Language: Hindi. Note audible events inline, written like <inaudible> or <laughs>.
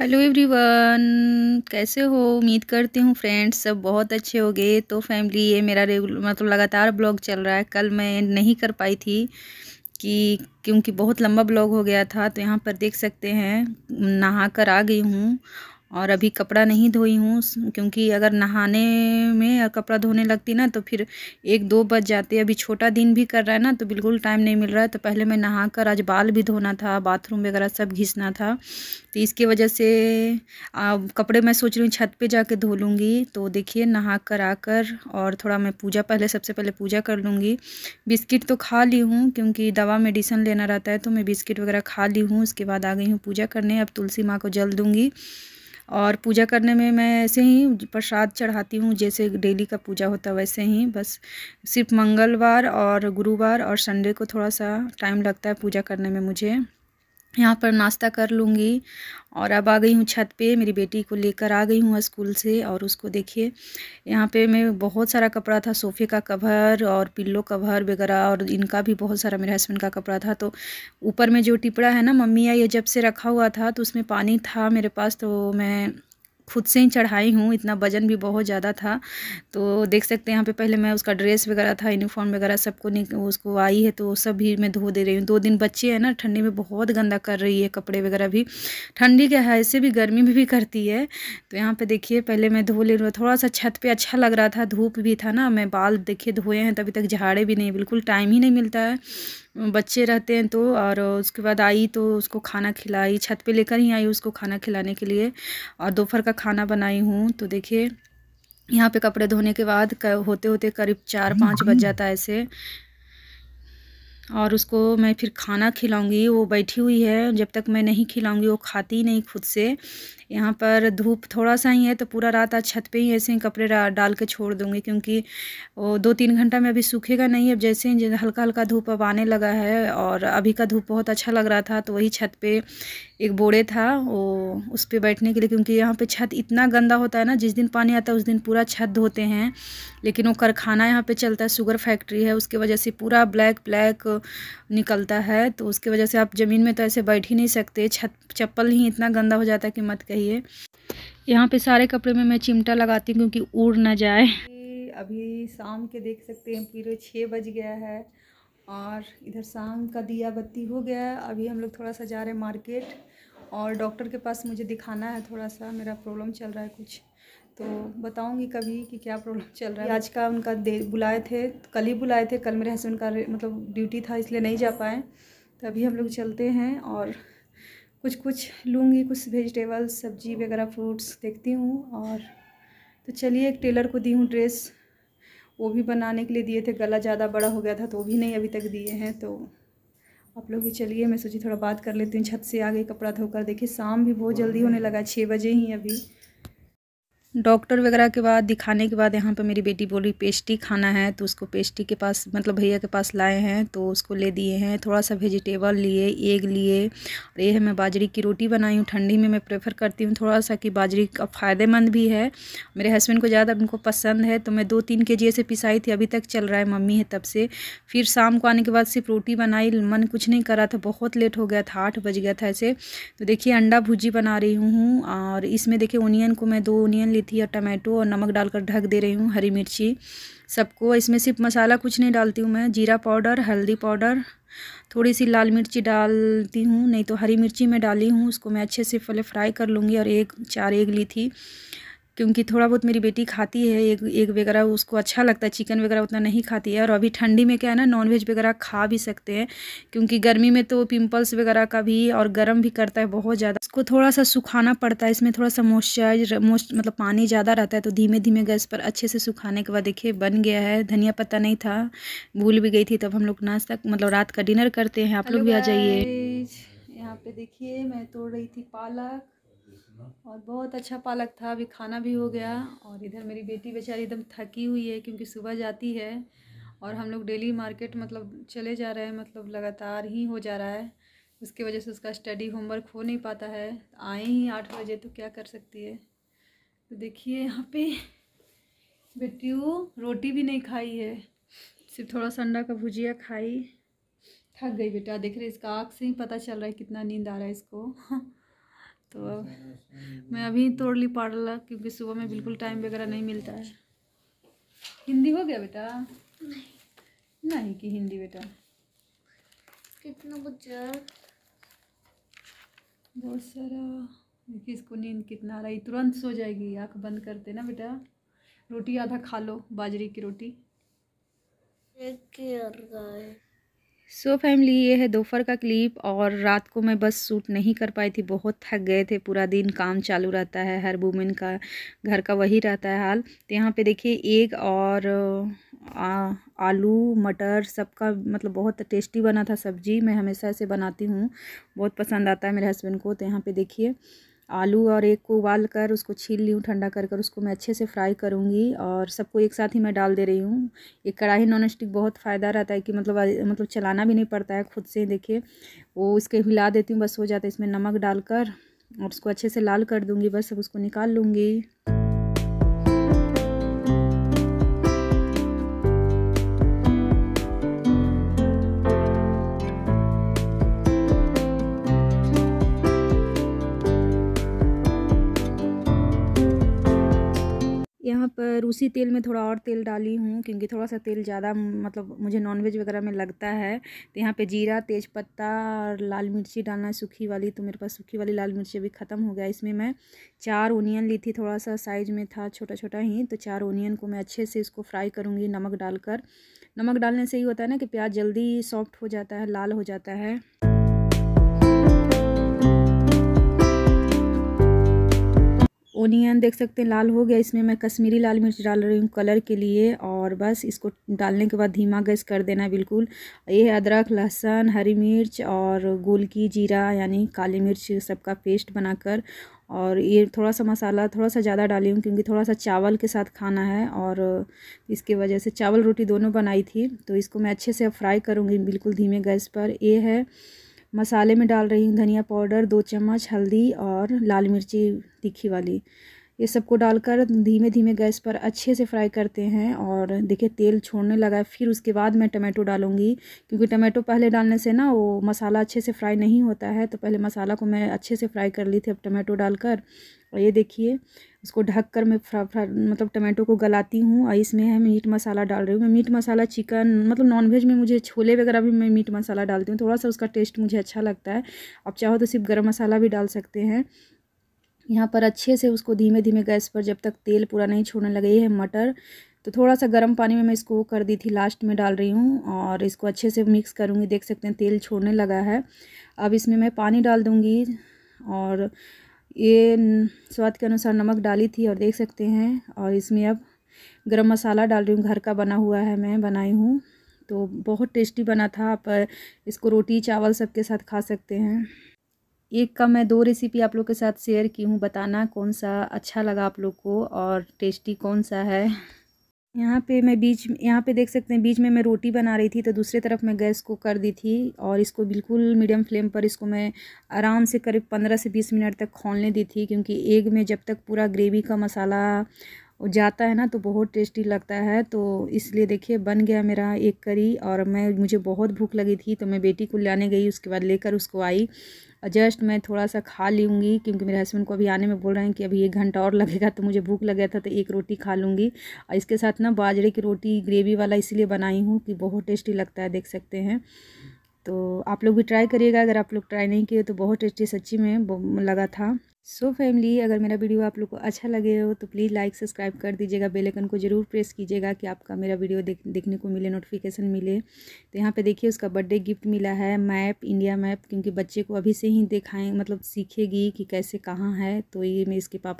हेलो एवरीवन कैसे हो उम्मीद करती हूँ फ्रेंड्स सब बहुत अच्छे हो गए तो फैमिली ये मेरा रेगुलर मतलब लगातार ब्लॉग चल रहा है कल मैं नहीं कर पाई थी कि क्योंकि बहुत लंबा ब्लॉग हो गया था तो यहाँ पर देख सकते हैं नहा कर आ गई हूँ और अभी कपड़ा नहीं धोई हूँ क्योंकि अगर नहाने में कपड़ा धोने लगती ना तो फिर एक दो बज जाते अभी छोटा दिन भी कर रहा है ना तो बिल्कुल टाइम नहीं मिल रहा है तो पहले मैं नहा कर आज बाल भी धोना था बाथरूम वगैरह सब घिसना था तो इसकी वजह से कपड़े मैं सोच रही हूँ छत जा कर धो लूँगी तो देखिए नहा कर आकर और थोड़ा मैं पूजा पहले सबसे पहले पूजा कर लूँगी बिस्किट तो खा ली हूँ क्योंकि दवा मेडिसिन लेना रहता है तो मैं बिस्किट वगैरह खा ली हूँ उसके बाद आ गई हूँ पूजा करने अब तुलसी माँ को जल दूँगी और पूजा करने में मैं ऐसे ही प्रसाद चढ़ाती हूँ जैसे डेली का पूजा होता वैसे ही बस सिर्फ मंगलवार और गुरुवार और संडे को थोड़ा सा टाइम लगता है पूजा करने में मुझे यहाँ पर नाश्ता कर लूँगी और अब आ गई हूँ छत पे मेरी बेटी को लेकर आ गई हूँ स्कूल से और उसको देखिए यहाँ पे मैं बहुत सारा कपड़ा था सोफ़े का कवर और पिल्लो कवर वगैरह और इनका भी बहुत सारा मेरे हस्बैंड का कपड़ा था तो ऊपर में जो टिपड़ा है ना मम्मी या ये जब से रखा हुआ था तो उसमें पानी था मेरे पास तो मैं खुद से ही चढ़ाई हूँ इतना वजन भी बहुत ज़्यादा था तो देख सकते हैं यहाँ पे पहले मैं उसका ड्रेस वगैरह था यूनिफॉर्म वगैरह सबको उसको आई है तो सब भी मैं धो दे रही हूँ दो दिन बच्चे हैं ना ठंडी में बहुत गंदा कर रही है कपड़े वगैरह भी ठंडी क्या है ऐसे भी गर्मी भी, भी करती है तो यहाँ पर देखिए पहले मैं धो ले रहा थोड़ा सा छत पर अच्छा लग रहा था धूप भी था ना मैं बाल देखिए धोए हैं तभी तक झाड़े भी नहीं बिल्कुल टाइम ही नहीं मिलता है बच्चे रहते हैं तो और उसके बाद आई तो उसको खाना खिलाई छत पे लेकर ही आई उसको खाना खिलाने के लिए और दोपहर का खाना बनाई हूँ तो देखिए यहाँ पे कपड़े धोने के बाद होते होते करीब चार पाँच बज जाता है ऐसे और उसको मैं फिर खाना खिलाऊंगी वो बैठी हुई है जब तक मैं नहीं खिलाऊंगी वो खाती ही नहीं खुद से यहाँ पर धूप थोड़ा सा ही है तो पूरा रात आज छत पे ही ऐसे ही कपड़े डाल के छोड़ दूँगी क्योंकि वो दो तीन घंटा में अभी सूखेगा नहीं अब जैसे ही हल्का हल्का धूप अब आने लगा है और अभी का धूप बहुत अच्छा लग रहा था तो वही छत पर एक बोड़े था वो उस पर बैठने के लिए क्योंकि यहाँ पर छत इतना गंदा होता है ना जिस दिन पानी आता है उस दिन पूरा छत धोते हैं लेकिन वो कारखाना यहाँ पर चलता है शुगर फैक्ट्री है उसकी वजह से पूरा ब्लैक ब्लैक निकलता है तो उसकी वजह से आप ज़मीन में तो ऐसे बैठ ही नहीं सकते छत चप्पल ही इतना गंदा हो जाता है कि मत कहिए यहाँ पे सारे कपड़े में मैं चिमटा लगाती हूँ क्योंकि उड़ ना जाए अभी शाम के देख सकते हैं पूरे छः बज गया है और इधर शाम का दिया बत्ती हो गया है अभी हम लोग थोड़ा सा जा रहे हैं मार्केट और डॉक्टर के पास मुझे दिखाना है थोड़ा सा मेरा प्रॉब्लम चल रहा है कुछ तो बताऊंगी कभी कि क्या प्रॉब्लम <laughs> चल रहा है आज का उनका दे बुलाए थे कल ही बुलाए थे कल मेरे हस्बैंड का मतलब ड्यूटी था इसलिए नहीं जा पाए तो अभी हम लोग चलते हैं और कुछ कुछ लूँगी कुछ वेजिटेबल्स सब्जी वगैरह फ्रूट्स देखती हूँ और तो चलिए एक टेलर को दी हूँ ड्रेस वो भी बनाने के लिए दिए थे गला ज़्यादा बड़ा हो गया था तो वो भी नहीं अभी तक दिए हैं तो आप लोग भी चलिए मैं सोची थोड़ा बात कर लेती हूँ छत से आ गई कपड़ा धोकर देखिए शाम भी बहुत जल्दी होने लगा छः बजे ही अभी डॉक्टर वगैरह के बाद दिखाने के बाद यहाँ पर मेरी बेटी बोली पेस्टी खाना है तो उसको पेस्टी के पास मतलब भैया के पास लाए हैं तो उसको ले दिए हैं थोड़ा सा वेजिटेबल लिए एग लिए और ये है मैं बाजरी की रोटी बनाई हूँ ठंडी में मैं प्रेफर करती हूँ थोड़ा सा कि बाजरी का फ़ायदेमंद भी है मेरे हस्बैंड को ज़्यादा उनको पसंद है तो मैं दो तीन के जी पिसाई थी अभी तक चल रहा है मम्मी है तब से फिर शाम को आने के बाद सिर्फ रोटी बनाई मन कुछ नहीं करा था बहुत लेट हो गया था आठ बज गया था ऐसे तो देखिए अंडा भुजी बना रही हूँ और इसमें देखिए ओनियन को मैं दो ओनियन ली थी और टमाटो और नमक डालकर ढक दे रही हूँ हरी मिर्ची सबको इसमें सिर्फ मसाला कुछ नहीं डालती हूँ मैं जीरा पाउडर हल्दी पाउडर थोड़ी सी लाल मिर्ची डालती हूँ नहीं तो हरी मिर्ची मैं डाली हूँ उसको मैं अच्छे से पहले फ्राई कर लूँगी और एक चार एग ली थी क्योंकि थोड़ा बहुत मेरी बेटी खाती है एक एक वगैरह उसको अच्छा लगता है चिकन वगैरह उतना नहीं खाती है और अभी ठंडी में क्या है ना नॉनवेज वगैरह खा भी सकते हैं क्योंकि गर्मी में तो पिंपल्स वगैरह का भी और गर्म भी करता है बहुत ज़्यादा उसको थोड़ा सा सुखाना पड़ता है इसमें थोड़ा सा मॉइस्चराइज मोस्ट मतलब पानी ज़्यादा रहता है तो धीमे धीमे गैस पर अच्छे से सुखाने के बाद देखिए बन गया है धनिया पत्ता नहीं था भूल भी गई थी तब हम लोग नाश्ता मतलब रात का डिनर करते हैं आप लोग भी आ जाइए यहाँ पे देखिए मैं तोड़ रही थी पालक और बहुत अच्छा पालक था अभी खाना भी हो गया और इधर मेरी बेटी बेचारी एकदम थकी हुई है क्योंकि सुबह जाती है और हम लोग डेली मार्केट मतलब चले जा रहे हैं मतलब लगातार ही हो जा रहा है उसकी वजह से उसका स्टडी होमवर्क हो नहीं पाता है आए ही आठ बजे तो क्या कर सकती है तो देखिए यहाँ पे बेटियों रोटी भी नहीं खाई है सिर्फ थोड़ा सा अंडा का भुजिया खाई थक गई बेटा देख रहे इसका आँख से ही पता चल रहा है कितना नींद आ रहा है इसको तो अब मैं अभी तोड़ ली पार्लर क्योंकि सुबह में बिल्कुल टाइम वगैरह नहीं मिलता है हिंदी हो गया बेटा नहीं, नहीं कि हिंदी बेटा कितना बुजुर्ग बहुत सारा देखिए इसको नींद कितना आ रही तुरंत सो जाएगी आँख बंद करते ना बेटा रोटी आधा खा लो बाजरे की रोटी सो so फैमिली ये है दोपहर का क्लिप और रात को मैं बस सूट नहीं कर पाई थी बहुत थक गए थे पूरा दिन काम चालू रहता है हर वुमेन का घर का वही रहता है हाल तो यहाँ पे देखिए एग और आ, आलू मटर सबका मतलब बहुत टेस्टी बना था सब्जी मैं हमेशा ऐसे बनाती हूँ बहुत पसंद आता है मेरे हस्बैंड को तो यहाँ पे देखिए आलू और एक को उबाल कर उसको छील ली हूँ ठंडा कर कर उसको मैं अच्छे से फ्राई करूँगी और सबको एक साथ ही मैं डाल दे रही हूँ एक कढ़ाई नॉन स्टिक बहुत फ़ायदा रहता है कि मतलब मतलब चलाना भी नहीं पड़ता है खुद से देखिए वो इसके हिला देती हूँ बस हो जाता है इसमें नमक डालकर और उसको अच्छे से लाल कर दूँगी बस अब उसको निकाल लूँगी यहाँ पर रूसी तेल में थोड़ा और तेल डाली हूँ क्योंकि थोड़ा सा तेल ज़्यादा मतलब मुझे नॉनवेज वगैरह में लगता है तो यहाँ पे जीरा तेज पत्ता और लाल मिर्ची डालना है सूखी वाली तो मेरे पास सूखी वाली लाल मिर्ची अभी ख़त्म हो गया इसमें मैं चार ओनियन ली थी थोड़ा सा साइज़ में था छोटा छोटा ही तो चार ओनियन को मैं अच्छे से इसको फ्राई करूँगी नमक डालकर नमक डालने से ही होता है ना कि प्याज जल्दी सॉफ्ट हो जाता है लाल हो जाता है ओनियन देख सकते हैं लाल हो गया इसमें मैं कश्मीरी लाल मिर्च डाल रही हूँ कलर के लिए और बस इसको डालने के बाद धीमा गैस कर देना है बिल्कुल ये है अदरक लहसुन हरी मिर्च और गोल की जीरा यानी काली मिर्च सबका पेस्ट बनाकर और ये थोड़ा सा मसाला थोड़ा सा ज़्यादा डाली हूँ क्योंकि थोड़ा सा चावल के साथ खाना है और इसके वजह से चावल रोटी दोनों बनाई थी तो इसको मैं अच्छे से फ्राई करूँगी बिल्कुल धीमे गैस पर ये है मसाले में डाल रही हूँ धनिया पाउडर दो चम्मच हल्दी और लाल मिर्ची तीखी वाली ये सबको डालकर धीमे धीमे गैस पर अच्छे से फ्राई करते हैं और देखिए तेल छोड़ने लगा है फिर उसके बाद मैं टमाटो डालूँगी क्योंकि टमाटो पहले डालने से ना वो मसाला अच्छे से फ्राई नहीं होता है तो पहले मसाला को मैं अच्छे से फ्राई कर ली थी अब टमाटो डालकर और ये देखिए उसको ढक कर मैं फ्रा, फ्रा मतलब टमाटो को गलाती हूँ और इसमें है मीट मसाला डाल रही हूँ मैं मीट मसाला चिकन मतलब नॉनवेज में मुझे छोले वगैरह भी मैं मीट मसाला डालती हूँ थोड़ा सा उसका टेस्ट मुझे अच्छा लगता है आप चाहो तो सिर्फ गर्म मसाला भी डाल सकते हैं यहाँ पर अच्छे से उसको धीमे धीमे गैस पर जब तक तेल पूरा नहीं छोड़ने लगे है मटर तो थोड़ा सा गर्म पानी में मैं इसको कर दी थी लास्ट में डाल रही हूँ और इसको अच्छे से मिक्स करूँगी देख सकते हैं तेल छोड़ने लगा है अब इसमें मैं पानी डाल दूँगी और ये स्वाद के अनुसार नमक डाली थी और देख सकते हैं और इसमें अब गरम मसाला डाल रही हूँ घर का बना हुआ है मैं बनाई हूँ तो बहुत टेस्टी बना था आप इसको रोटी चावल सबके साथ खा सकते हैं एक का मैं दो रेसिपी आप लोग के साथ शेयर की हूँ बताना कौन सा अच्छा लगा आप लोग को और टेस्टी कौन सा है यहाँ पे मैं बीच यहाँ पे देख सकते हैं बीच में मैं रोटी बना रही थी तो दूसरे तरफ मैं गैस को कर दी थी और इसको बिल्कुल मीडियम फ्लेम पर इसको मैं आराम से करीब पंद्रह से बीस मिनट तक खोलने दी थी क्योंकि एग में जब तक पूरा ग्रेवी का मसाला जाता है ना तो बहुत टेस्टी लगता है तो इसलिए देखिए बन गया मेरा एक करी और मैं मुझे बहुत भूख लगी थी तो मैं बेटी को लाने गई उसके बाद लेकर उसको आई जस्ट मैं थोड़ा सा खा लूँगी क्योंकि मेरे हस्बैंड को अभी आने में बोल रहे हैं कि अभी एक घंटा और लगेगा तो मुझे भूख लग गया था तो एक रोटी खा लूँगी और इसके साथ ना बाजरे की रोटी ग्रेवी वाला इसलिए बनाई हूँ कि बहुत टेस्टी लगता है देख सकते हैं तो आप लोग भी ट्राई करिएगा अगर आप लोग ट्राई नहीं किए तो बहुत टेस्टी सच्ची में लगा था सो so फैमिली अगर मेरा वीडियो आप लोग को अच्छा लगे हो तो प्लीज़ लाइक सब्सक्राइब कर दीजिएगा बेल आइकन को ज़रूर प्रेस कीजिएगा कि आपका मेरा वीडियो देख देखने को मिले नोटिफिकेशन मिले तो यहाँ पे देखिए उसका बर्थडे गिफ्ट मिला है मैप इंडिया मैप क्योंकि बच्चे को अभी से ही दिखाएं मतलब सीखेगी कि कैसे कहाँ है तो ये मैं इसके पापा